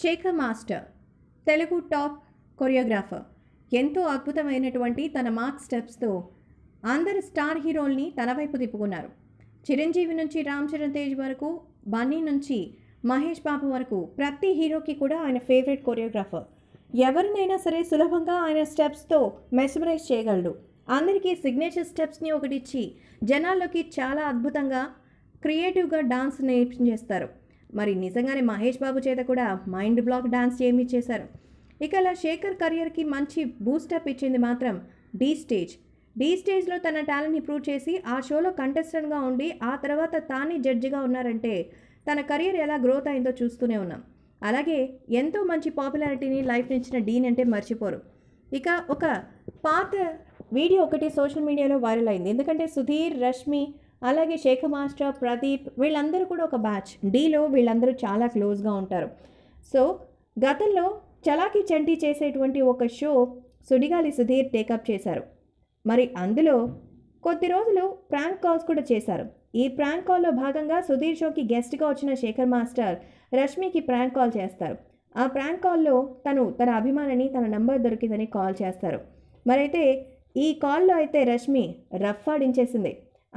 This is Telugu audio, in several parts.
Shekhar master Telugu top choreographer ఎంతో అద్భుతమైనటువంటి తన మార్క్ స్టెప్స్తో అందరు స్టార్ హీరోల్ని తన వైపు తిప్పుకున్నారు చిరంజీవి నుంచి రామ్ చరణ్ తేజ్ వరకు బన్నీ నుంచి మహేష్ బాబు వరకు ప్రతి హీరోకి కూడా ఆయన ఫేవరెట్ కొరియోగ్రాఫర్ ఎవరినైనా సరే సులభంగా ఆయన స్టెప్స్తో మెస్మరైజ్ చేయగలడు అందరికీ సిగ్నేచర్ స్టెప్స్ని ఒకటిచ్చి జనాల్లోకి చాలా అద్భుతంగా క్రియేటివ్గా డాన్స్ నేర్పించేస్తారు మరి నిజంగానే మహేష్ బాబు చేత కూడా మైండ్ బ్లాక్ డాన్స్ చేయించేశారు ఇక అలా శేఖర్ కరియర్కి మంచి బూస్టప్ ఇచ్చింది మాత్రం డీ స్టేజ్ డీ స్టేజ్లో తన టాలెంట్ని ప్రూవ్ చేసి ఆ షోలో కంటెస్టెంట్గా ఉండి ఆ తర్వాత తానే జడ్జిగా ఉన్నారంటే తన కెరియర్ ఎలా గ్రోత్ అయిందో చూస్తూనే ఉన్నాం అలాగే ఎంతో మంచి పాపులారిటీని లైఫ్ ఇచ్చిన డీన్ అంటే మర్చిపోరు ఇక ఒక పాత వీడియో ఒకటి సోషల్ మీడియాలో వైరల్ అయింది ఎందుకంటే సుధీర్ రష్మి అలాగే శేఖ మాస్టర్ ప్రదీప్ వీళ్ళందరూ కూడా ఒక బ్యాచ్ డీలో వీళ్ళందరూ చాలా క్లోజ్గా ఉంటారు సో గతంలో చలాకి చంటి చేసేటువంటి ఒక షో సుడిగాలి సుధీర్ టేకప్ చేశారు మరి అందులో కొద్ది రోజులు ప్రాంక్ కాల్స్ కూడా చేశారు ఈ ప్రాంక్ కాల్లో భాగంగా సుధీర్ షోకి గెస్ట్గా వచ్చిన శేఖర్ మాస్టర్ రష్మికి ప్రాంక్ కాల్ చేస్తారు ఆ ప్రాంక్ కాల్లో తను తన అభిమానిని తన నంబర్ దొరికిందని కాల్ చేస్తారు మరైతే ఈ కాల్లో అయితే రష్మి రఫ్ ఆడించేసింది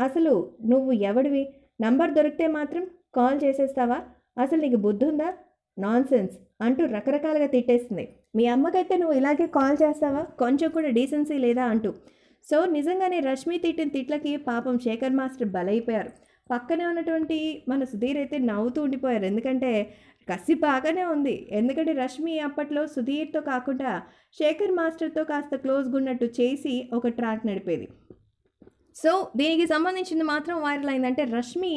అసలు నువ్వు ఎవడివి నంబర్ దొరికితే మాత్రం కాల్ చేసేస్తావా అసలు నీకు బుద్ధి ఉందా నాన్సెన్స్ అంటూ రకరకాలుగా తిట్టేస్తుంది మీ అమ్మకైతే నువ్వు ఇలాగే కాల్ చేస్తావా కొంచెం కూడా డీసెన్సీ లేదా అంటూ సో నిజంగానే రష్మి తిట్టిన తిట్లకి పాపం శేఖర్ మాస్టర్ బలైపోయారు పక్కనే ఉన్నటువంటి మన సుధీర్ అయితే నవ్వుతూ ఉండిపోయారు ఎందుకంటే కసి బాగానే ఉంది ఎందుకంటే రష్మి అప్పట్లో సుధీర్తో కాకుండా శేఖర్ మాస్టర్తో కాస్త క్లోజ్గా ఉన్నట్టు చేసి ఒక ట్రాక్ నడిపేది సో దీనికి సంబంధించింది మాత్రం వైరల్ అయిందంటే రష్మి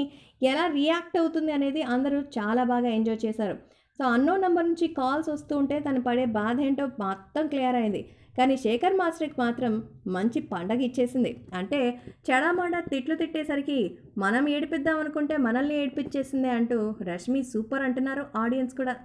ఎలా రియాక్ట్ అవుతుంది అనేది అందరూ చాలా బాగా ఎంజాయ్ చేశారు సో అన్నో నెంబర్ నుంచి కాల్స్ వస్తూ ఉంటే తను పడే బాధ ఏంటో మొత్తం క్లియర్ అయింది కానీ శేఖర్ మాస్టర్కి మాత్రం మంచి పండగ ఇచ్చేసింది అంటే చెడామాడా తిట్లు తిట్టేసరికి మనం ఏడిపిద్దాం అనుకుంటే మనల్ని ఏడిపించేసింది అంటూ రష్మి సూపర్ అంటున్నారు ఆడియన్స్ కూడా